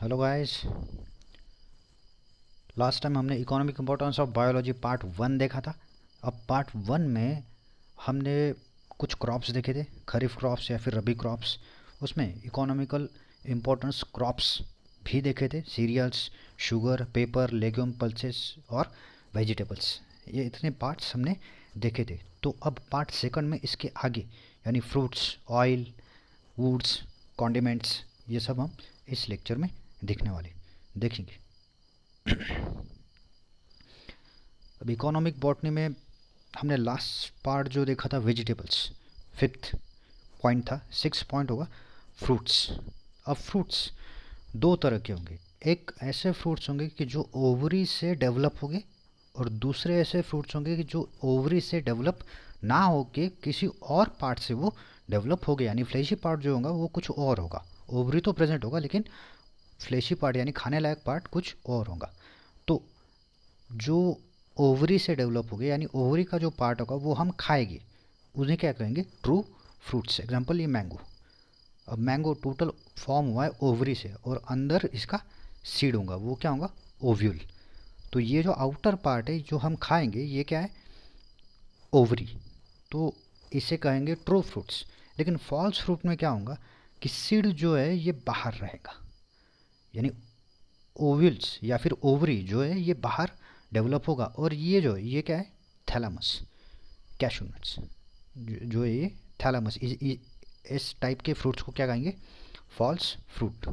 hello guys last time हमने economic importance of biology part one देखा था अब पार्ट वन में हमने कुछ क्रॉप्स देखे थे खरीफ क्रॉप्स या फिर रबी क्रॉप्स उसमें इकोनॉमिकल इम्पोर्टेंस क्रॉप्स भी देखे थे cereals sugar paper legume pulses और वेजिटेबल्स ये इतने पार्ट्स हमने देखे थे तो अब पार्ट सेकंड में इसके आगे यानी फ्रूट्स ऑयल वुड्स कॉन्डिमेंट्स ये सब हम इस लेक्चर में दिखने वाली देखेंगे अब इकोनॉमिक बॉटनी में हमने लास्ट पार्ट जो देखा था वेजिटेबल्स फिफ्थ पॉइंट था सिक्स पॉइंट होगा फ्रूट्स अब फ्रूट्स दो तरह के होंगे एक ऐसे फ्रूट्स होंगे कि जो ओवरी से डेवलप होंगे और दूसरे ऐसे फ्रूट्स होंगे कि जो ओवरी से डेवलप ना हो के किसी और पार्ट से वो डेवलप हो गया यानी फ्लैशी पार्ट जो होगा वो कुछ और होगा ओवरी तो प्रेजेंट होगा लेकिन फ्लेशी पार्ट यानी खाने लायक पार्ट कुछ और होगा तो जो ओवरी से डेवलप हो गया यानी ओवरी का जो पार्ट होगा वो हम खाएंगे उन्हें क्या कहेंगे ट्रू फ्रूट्स एग्जाम्पल ये मैंगो अब मैंगो टोटल फॉर्म हुआ है ओवरी से और अंदर इसका सीड होगा वो क्या होगा ओव्यूल तो ये जो आउटर पार्ट है जो हम खाएंगे ये क्या है ओवरी तो इसे कहेंगे ट्रू फ्रूट्स लेकिन फॉल्स फ्रूट में क्या होगा कि सीड जो है ये बाहर रहेगा यानी ओविल्स या फिर ओवरी जो है ये बाहर डेवलप होगा और ये जो है ये क्या है थैलामस कैशू जो है ये थैलामस इस टाइप के फ्रूट्स को क्या कहेंगे false fruit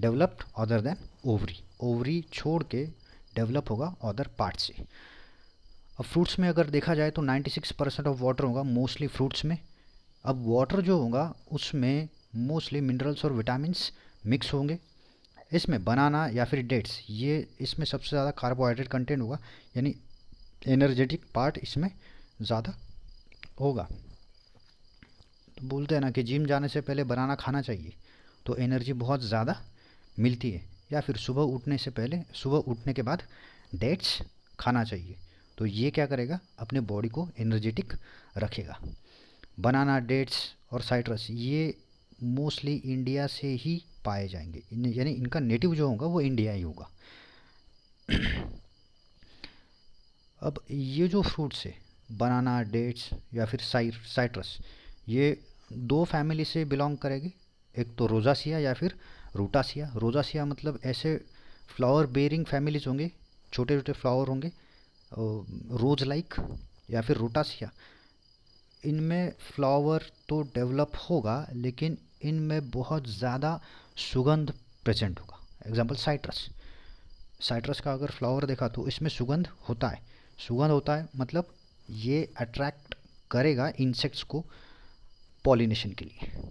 developed other than ovary ovary छोड़ के डेवलप होगा अदर पार्ट से अब फ्रूट्स में अगर देखा जाए तो 96 परसेंट ऑफ वाटर होगा मोस्टली फ्रूट्स में अब वाटर जो होगा उसमें मोस्टली मिनरल्स और विटामिन मिक्स होंगे इसमें बनाना या फिर डेट्स ये इसमें सबसे ज़्यादा कार्बोहाइड्रेट कंटेंट होगा यानी एनर्जेटिक पार्ट इसमें ज़्यादा होगा तो बोलते हैं ना कि जिम जाने से पहले बनाना खाना चाहिए तो एनर्जी बहुत ज़्यादा मिलती है या फिर सुबह उठने से पहले सुबह उठने के बाद डेट्स खाना चाहिए तो ये क्या करेगा अपने बॉडी को एनर्जेटिक रखेगा बनाना डेट्स और साइट्रस ये मोस्टली इंडिया से ही पाए जाएंगे यानी इनका नेटिव जो होगा वो इंडिया ही होगा अब ये जो फ्रूट्स है बनाना डेट्स या फिर साइट्रस ये दो फैमिली से बिलोंग करेगी एक तो रोजासिया या फिर रूटासिया रोजासिया मतलब ऐसे फ्लावर बेरिंग फैमिलीज होंगे छोटे छोटे फ्लावर होंगे रोज लाइक या फिर रूटासिया इनमें फ्लावर तो डेवलप होगा लेकिन इनमें बहुत ज़्यादा सुगंध प्रेजेंट होगा एग्जाम्पल साइट्रस साइट्रस का अगर फ्लावर देखा तो इसमें सुगंध होता है सुगंध होता है मतलब ये अट्रैक्ट करेगा इंसेक्ट्स को पॉलिनेशन के लिए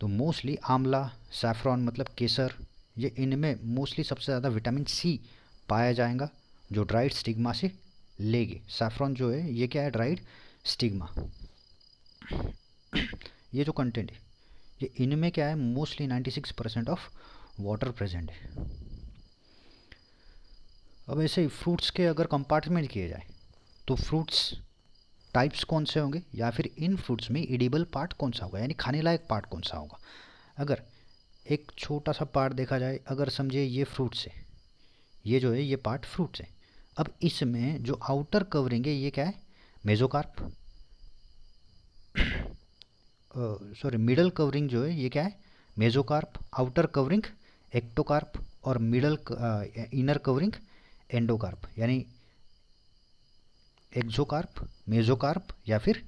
तो मोस्टली आंवला सैफ्रॉन मतलब केसर ये इनमें मोस्टली सबसे ज़्यादा विटामिन सी पाया जाएगा जो ड्राइड स्टिग्मा से लेगी सैफ्रॉन जो है ये क्या है ड्राइड स्टिग्मा ये जो कंटेंट है कि इनमें क्या है mostly 96 percent of water present है अब ऐसे ही फ्रूट्स के अगर कंपार्टमेंट किए जाए तो फ्रूट्स टाइप्स कौन से होंगे या फिर इन फ्रूट्स में एडिबल पार्ट कौन सा होगा यानी खाने लायक पार्ट कौन सा होगा अगर एक छोटा सा पार्ट देखा जाए अगर समझे ये फ्रूट्स है ये जो है ये पार्ट फ्रूट्स है अब इसमें जो आउटर कवरिंग है ये क्या है मेजोकार्प सॉरी मिडल कवरिंग जो है ये क्या है मेजोकार्प आउटर कवरिंग एक्टोकार्प और मिडल इनर कवरिंग एंडोकार्प यानी एक्जोकार्प मेजोकार्प या फिर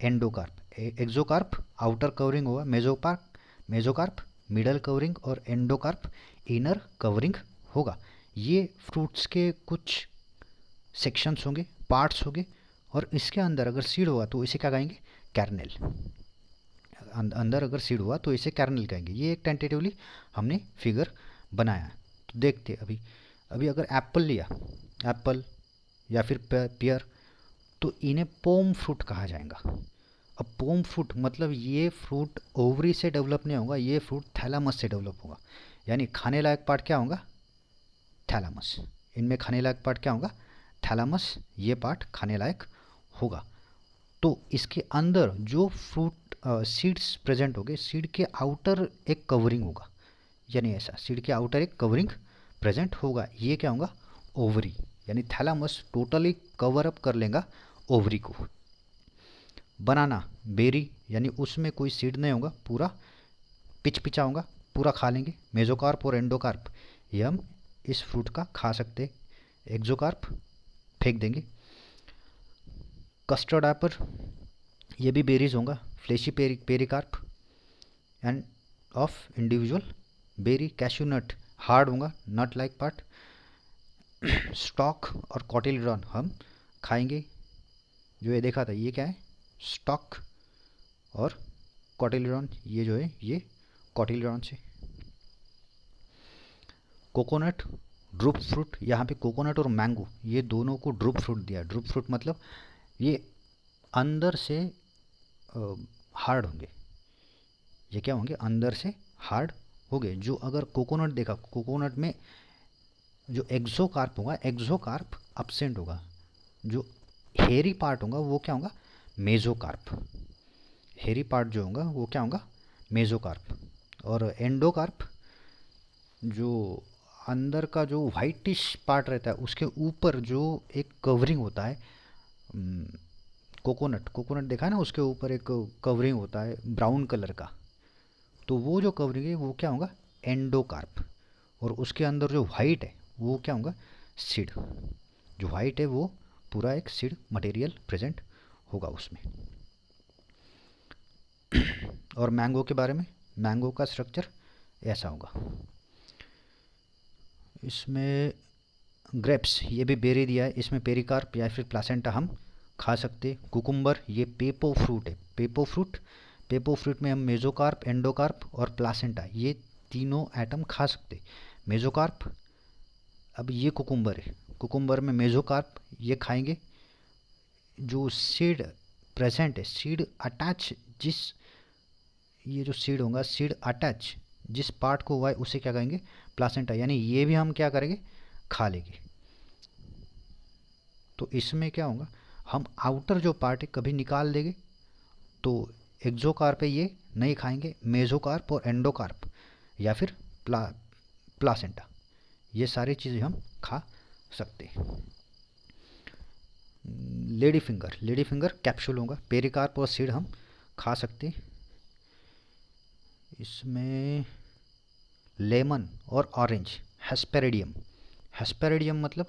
एंडोकार्प एक्जोकार्प आउटर कवरिंग होगा मेजोपार्क मेजोकार्प मिडल कवरिंग और एंडोकार्प इनर कवरिंग होगा ये फ्रूट्स के कुछ सेक्शंस होंगे पार्ट्स होंगे और इसके अंदर अगर सीड होगा तो इसे क्या कहेंगे कैरनेल अं-, अंदर अगर सीड हुआ तो इसे कैरनल कहेंगे ये एक टेंटेटिवली हमने फिगर बनाया तो देखते अभी अभी अगर एप्पल लिया एप्पल या फिर पेयर तो इन्हें पोम फ्रूट कहा जाएगा अब पोम फ्रूट मतलब ये फ्रूट ओवरी से डेवलप नहीं होगा ये फ्रूट थैलामस से डेवलप होगा यानी खाने लायक पार्ट क्या होगा थैलामस इनमें खाने लायक पार्ट क्या होगा थैलामस ये पार्ट खाने लायक होगा तो इसके अंदर जो फ्रूट सीड्स प्रेजेंट होंगे सीड के आउटर एक कवरिंग होगा यानी ऐसा सीड के आउटर एक कवरिंग प्रेजेंट होगा ये क्या होगा ओवरी यानी थैलामस टोटली कवर अप कर लेगा ओवरी को बनाना बेरी यानी उसमें कोई सीड नहीं होगा पूरा पिच पिचा होगा पूरा खा लेंगे मेजोकार्प और एंडोकार्प ये हम इस फ्रूट का खा सकते एक्जोकार्प फेंक देंगे कस्टर्ड एपर ये भी बेरीज होगा fleshy peri pericarp and of individual berry cashew nut hard होगा nut like part stalk or cotyledon hum khayenge jo ye dekha tha ye kya hai stalk or cotyledon ye jo hai ye cotyledon se coconut drupe fruit यहाँ पे coconut और mango ये दोनों को drupe fruit दिया drupe fruit मतलब ये अंदर से हार्ड होंगे ये क्या होंगे अंदर से हार्ड हो गए जो अगर कोकोनट देखा कोकोनट में जो कार्प होगा एक्जोकार्प अपसेंट होगा जो हेरी पार्ट होगा वो क्या होगा मेजोकार्प हेरी पार्ट जो होगा वो क्या होगा मेजोकार्प और एंडोकार्प जो अंदर का जो वाइटिश पार्ट रहता है उसके ऊपर जो एक कवरिंग होता है कोकोनट कोकोनट देखा है ना उसके ऊपर एक कवरिंग होता है ब्राउन कलर का तो वो जो कवरिंग है वो क्या होगा एंडोकार्प और उसके अंदर जो वाइट है वो क्या होगा सीड जो वाइट है वो पूरा एक सीड मटेरियल प्रेजेंट होगा उसमें और मैंगो के बारे में मैंगो का स्ट्रक्चर ऐसा होगा इसमें ग्रेप्स ये भी बेरी दिया है इसमें पेरिकार्प या फिर प्लासेंटा हम खा सकते कुकुम्बर ये पेपो फ्रूट है पेपो फ्रूट पेपो फ्रूट में हम मेजोकार्प एंडोकार्प और प्लासेंटा ये तीनों आइटम खा सकते मेजोकार्प अब ये कुकुम्बर है कुकुम्बर में मेजोकार्प ये खाएंगे जो सीड प्रेजेंट है सीड अटैच जिस ये जो सीड होगा सीड अटैच जिस पार्ट को हुआ है उसे क्या कहेंगे प्लासेंटा यानी ये भी हम क्या करेंगे खा लेंगे तो इसमें क्या होगा हम आउटर जो पार्ट है कभी निकाल देंगे तो एक्जोकार्प है ये नहीं खाएंगे मेजोकार्प और एंडोकार्प या फिर प्ला प्लासेंटा ये सारी चीज़ें हम खा सकते हैं lady finger lady finger capsule होगा पेरिकार्प और सीड हम खा सकते हैं इसमें लेमन और ऑरेंज हेस्पेरेडियम हेस्पेरेडियम मतलब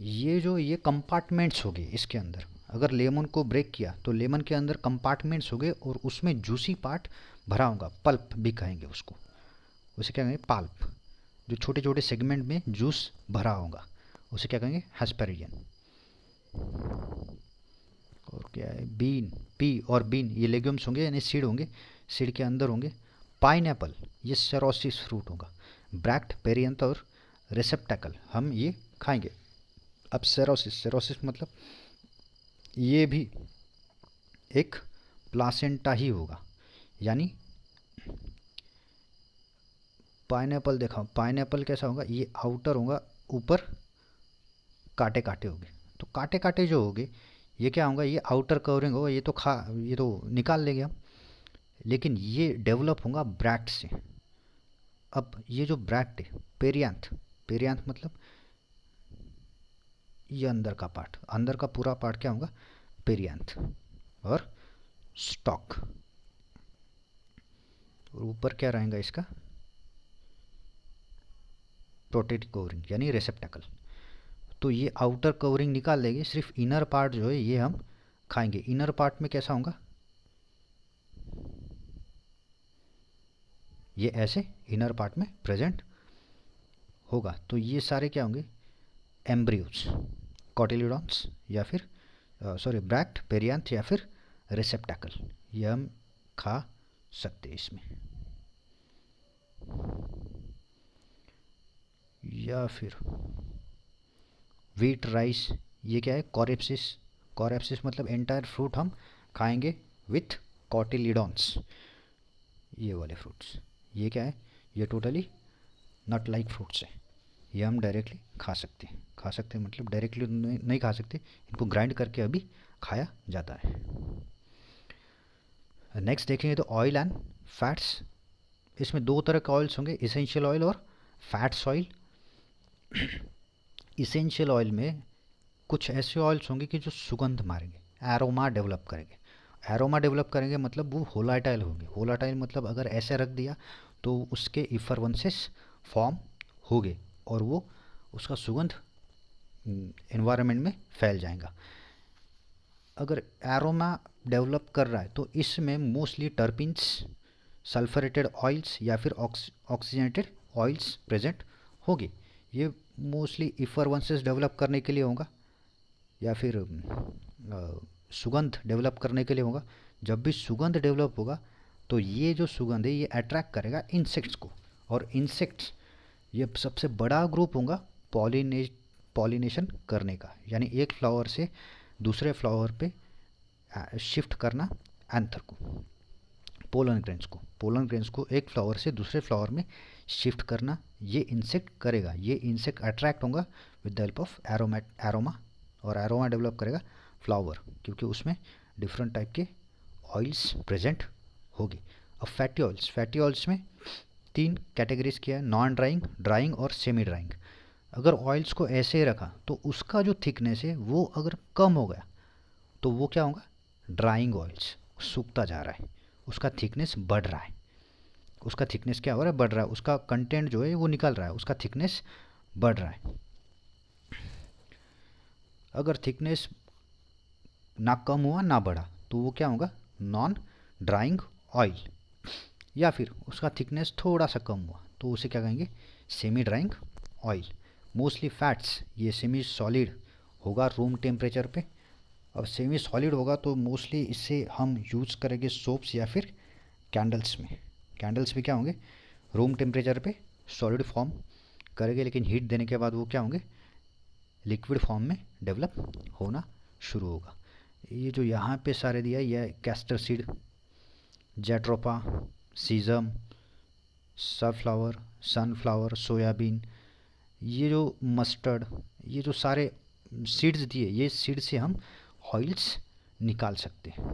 ये जो ये कंपार्टमेंट्स हो गए इसके अंदर अगर लेमन को ब्रेक किया तो लेमन के अंदर कंपार्टमेंट्स हो गए और उसमें जूसी पार्ट भरा होगा पल्प भी कहेंगे उसको उसे क्या कहेंगे पाल्प जो छोटे छोटे सेगमेंट में जूस भरा होगा उसे क्या कहेंगे हस्पेरियन और क्या है बीन पी और बीन ये लेग्यूम्स होंगे यानी सीड होंगे सीड के अंदर होंगे पाइन एपल ये सेरोसिस फ्रूट होगा ब्रैक्ट पेरियंत और रेसेप्टल हम ये खाएंगे अब सेरोसिस सेरोसिस मतलब ये भी एक प्लासेंटा ही होगा यानी पाइनएप्पल देखा पाइनएप्पल कैसा होगा ये आउटर होगा ऊपर काटे काटे होंगे तो काटे काटे जो होंगे ये क्या होगा ये आउटर कवरिंग होगा ये तो खा ये तो निकाल लेंगे हम लेकिन ये डेवलप होगा ब्रैक्ट से अब ये जो ब्रैक्ट है पेरियांथ पेरियांथ मतलब ये अंदर का पार्ट अंदर का पूरा पार्ट क्या होगा पेरियंथ और स्टॉक और ऊपर क्या रहेगा इसका प्रोटेट कवरिंग यानी रेसेप्टेकल तो ये आउटर कवरिंग निकाल लेंगे सिर्फ इनर पार्ट जो है ये हम खाएंगे इनर पार्ट में कैसा होगा ये ऐसे इनर पार्ट में प्रेजेंट होगा तो ये सारे क्या होंगे एम्ब्रियोज कॉटिल्यूडॉन्स या फिर सॉरी ब्रैक्ट पेरियंथ या फिर रिसेप्टाकल ये हम खा सकते हैं इसमें या फिर व्हीट राइस ये क्या है कॉरेप्सिस कॉरेप्सिस मतलब एंटायर फ्रूट हम खाएंगे विथ कॉटिलिडॉन्स ये वाले फ्रूट्स ये क्या है ये टोटली नट लाइक फ्रूट्स है ये हम डायरेक्टली खा सकते हैं खा सकते हैं मतलब डायरेक्टली नहीं खा सकते इनको ग्राइंड करके अभी खाया जाता है नेक्स्ट देखेंगे तो ऑयल एंड फैट्स इसमें दो तरह के ऑयल्स होंगे इसेंशियल ऑयल और फैट्स ऑयल इसेंशियल ऑयल में कुछ ऐसे ऑयल्स होंगे कि जो सुगंध मारेंगे एरोमा डेवलप करेंगे एरोमा डेवलप करेंगे मतलब वो होलाटाइल होंगे होलाटाइल मतलब अगर ऐसे रख दिया तो उसके इफरवेंसेस फॉर्म गए और वो उसका सुगंध एनवायरनमेंट हम्म, में फैल जाएगा अगर एरोमा डेवलप कर रहा है तो इसमें मोस्टली टर्पिन्स सल्फरेटेड ऑयल्स या फिर ऑक्सीजनेटेड ऑयल्स प्रेजेंट होगी ये मोस्टली इफरवंसेस डेवलप करने के लिए होगा या फिर आ, हम्म, सुगंध डेवलप करने के लिए होगा जब भी सुगंध डेवलप होगा तो ये जो सुगंध है ये अट्रैक्ट करेगा इंसेक्ट्स को और इंसेक्ट्स ये सबसे बड़ा ग्रुप होगा पॉलीने पॉलीनेशन करने का यानी एक फ्लावर से दूसरे फ्लावर पे शिफ्ट करना एंथर को पोलन ग्रेन्स को पोलन ग्रेन्स को एक फ्लावर से दूसरे फ्लावर में शिफ्ट करना ये इंसेक्ट करेगा ये इंसेक्ट अट्रैक्ट होगा with the help of aromate aroma और एरोमा डेवलप करेगा फ्लावर क्योंकि उसमें डिफरेंट टाइप के ऑयल्स प्रेजेंट होगी अब फैटी ऑयल्स फैटी ऑयल्स में तीन कैटेगरीज किया है नॉन ड्राइंग ड्राइंग और सेमी ड्राइंग अगर ऑयल्स को ऐसे रखा तो उसका जो थिकनेस है वो अगर कम हो गया तो वो क्या होगा ड्राइंग ऑयल्स सूखता जा रहा है उसका थिकनेस बढ़ रहा है उसका थिकनेस क्या हो रहा है बढ़ रहा है उसका कंटेंट जो है वो निकल रहा है उसका थिकनेस बढ़ रहा है अगर थिकनेस ना कम हुआ ना बढ़ा तो वो क्या होगा नॉन ड्राइंग ऑयल या फिर उसका थिकनेस थोड़ा सा कम हुआ तो उसे क्या कहेंगे semi drying oil mostly fats ये सेमी सॉलिड होगा रूम टेम्परेचर पे अब सेमी सॉलिड होगा तो मोस्टली इसे हम यूज़ करेंगे सोप्स या फिर कैंडल्स में कैंडल्स भी क्या होंगे रूम टेम्परेचर पे सॉलिड फॉर्म करेंगे लेकिन हीट देने के बाद वो क्या होंगे लिक्विड फॉर्म में डेवलप होना शुरू होगा ये जो यहाँ पे सारे दिया यह castor seed jatropha sesame sunflower sunflower soybean ये जो मस्टर्ड ये जो सारे सीड्स दिए ये सीड से हम ऑयल्स निकाल सकते हैं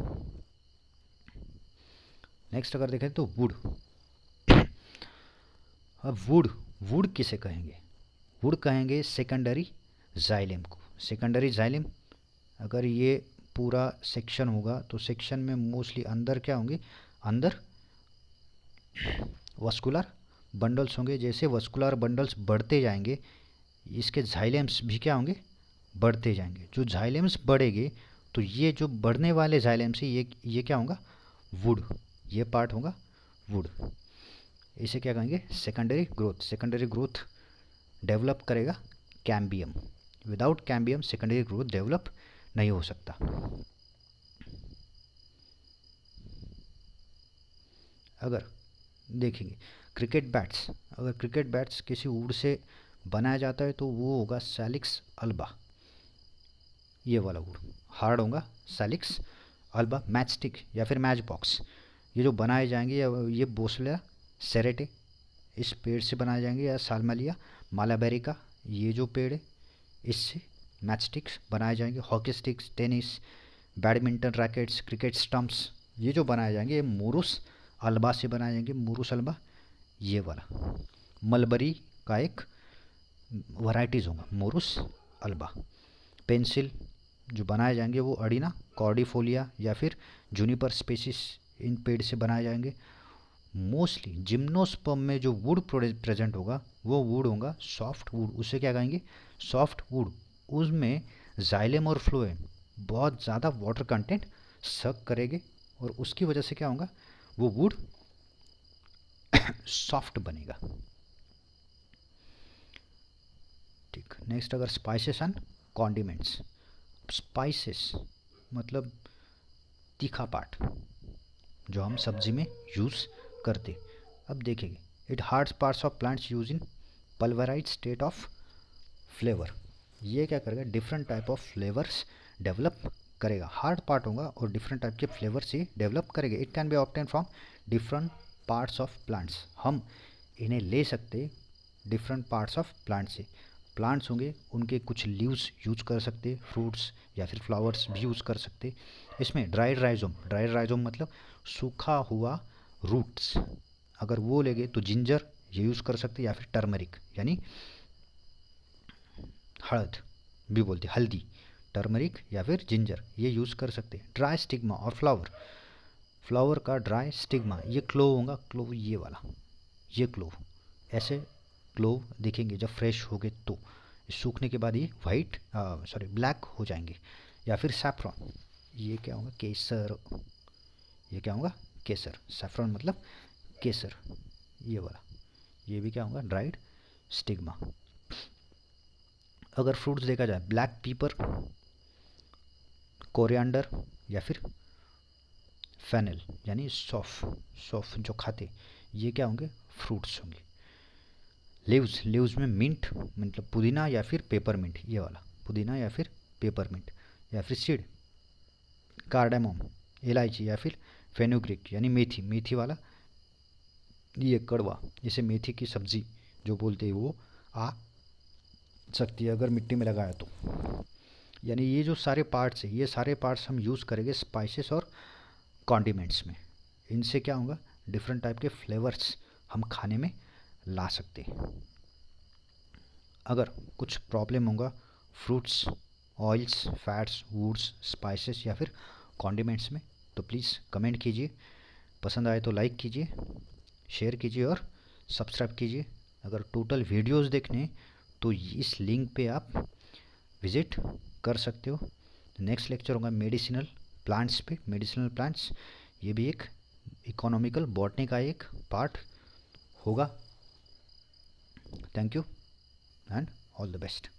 नेक्स्ट अगर देखें तो वुड अब वुड वुड किसे कहेंगे वुड कहेंगे सेकेंडरी जाइलेम को सेकेंडरी जाइलेम अगर ये पूरा सेक्शन होगा तो सेक्शन में मोस्टली अंदर क्या होंगे अंदर वस्कुलर बंडल्स होंगे जैसे वस्कुलर बंडल्स बढ़ते जाएंगे इसके झाइलेम्स भी क्या होंगे बढ़ते जाएंगे जो झाइलेम्स बढ़ेंगे तो ये जो बढ़ने वाले झाइलेम्स है ये ये क्या होगा वुड ये पार्ट होगा वुड इसे क्या कहेंगे secondary growth secondary growth develop करेगा cambium without cambium secondary growth develop नहीं हो सकता अगर देखेंगे क्रिकेट बैट्स अगर क्रिकेट बैट्स किसी ऊड से बनाया जाता है तो वो होगा सेलिक्स अल्बा ये वाला ऊड हार्ड होगा सेलिक्स अल्बा मैच स्टिक या फिर मैच बॉक्स ये जो बनाए जाएंगे या ये बोसला सेरेटे इस पेड़ से बनाए जाएंगे या सालमलिया मालाबेरिका ये जो पेड़ है इससे मैच स्टिक्स बनाए जाएंगे hockey sticks tennis badminton rackets cricket stumps ये जो बनाए जाएंगे ये मोरूस अलबा से बनाए जाएंगे मुरूस अलबा ये वाला मलबरी का एक वराइटीज़ होगा मुरुस अलबा पेंसिल जो बनाए जाएंगे वो अडीना कॉर्डिफोलिया या फिर जूनिपर स्पेसिस इन पेड़ से बनाए जाएंगे मोस्टली जिम्नोस्पम में जो वुड प्रेजेंट होगा वो वुड होगा सॉफ्ट वुड उसे क्या कहेंगे सॉफ्ट वुड उसमें जाइलेम और फ्लोएम बहुत ज़्यादा वाटर कंटेंट सक करेंगे और उसकी वजह से क्या होगा वो वुड सॉफ्ट बनेगा ठीक नेक्स्ट अगर स्पाइसेस एंड कॉन्डिमेंट्स स्पाइसेस मतलब तीखा पार्ट जो हम सब्जी में यूज़ करते अब देखेंगे it hard parts of plants use in pulverise state of flavour ये क्या करेगा different type of flavours develop करेगा हार्ड पार्ट होगा और डिफरेंट टाइप के फ्लेवर से डेवलप करेगा it can be obtain from different parts of plants हम इन्हें ले सकते डिफरेंट पार्ट्स ऑफ प्लांट्स से प्लांट्स होंगे उनके कुछ लीव्स यूज कर सकते फ्रूट्स या फिर फ्लावर्स भी यूज़ कर सकते इसमें ड्राई राइजोम ड्राई राइजोम मतलब सूखा हुआ रूट्स अगर वो लेंगे तो जिंजर ये यूज़ कर सकते या फिर टर्मरिक यानी हल्द भी बोलते हल्दी टर्मरिक या फिर जिंजर ये यूज़ कर सकते हैं ड्राई स्टिग्मा और फ्लावर फ्लावर का ड्राई स्टिग्मा ये क्लोव होगा क्लोव ये वाला ये क्लोव ऐसे क्लोव देखेंगे जब फ्रेश हो गए तो सूखने के बाद ये वाइट सॉरी ब्लैक हो जाएंगे या फिर सेफ्रॉन ये क्या होगा केसर ये क्या होगा केसर सेफ्रॉन मतलब केसर ये वाला ये भी क्या होगा ड्राइड स्टिग्मा अगर फ्रूट्स देखा जाए ब्लैक पीपर कोरिएंडर या फिर फैनल यानी सौफ सौफ जो खाते ये क्या होंगे फ्रूट्स होंगे लीव्स लीव्स में मिंट मतलब पुदीना या फिर पेपर मिंट ये वाला पुदीना या फिर पेपर मिंट या फिर सीड कार्डामोम इलायची या फिर फेनुग्रिक यानी मेथी मेथी वाला ये कड़वा इसे मेथी की सब्ज़ी जो बोलते हैं वो आ सकती है अगर मिट्टी में लगाया तो यानी ये जो सारे पार्ट्स हैं ये सारे पार्ट्स हम यूज़ करेंगे स्पाइसेस और कॉन्डिमेंट्स में इनसे क्या होगा डिफरेंट टाइप के फ्लेवर्स हम खाने में ला सकते हैं अगर कुछ प्रॉब्लम होगा fruits oils fats woods spices या फिर कॉन्डिमेंट्स में तो प्लीज़ कमेंट कीजिए पसंद आए तो लाइक कीजिए शेयर कीजिए और सब्सक्राइब कीजिए अगर टोटल वीडियोस देखने तो इस लिंक पे आप विज़िट कर सकते हो नेक्स्ट लेक्चर होगा मेडिसिनल प्लांट्स पे मेडिसिनल प्लांट्स ये भी एक इकोनॉमिकल बॉटनी का एक पार्ट होगा thank you and all the best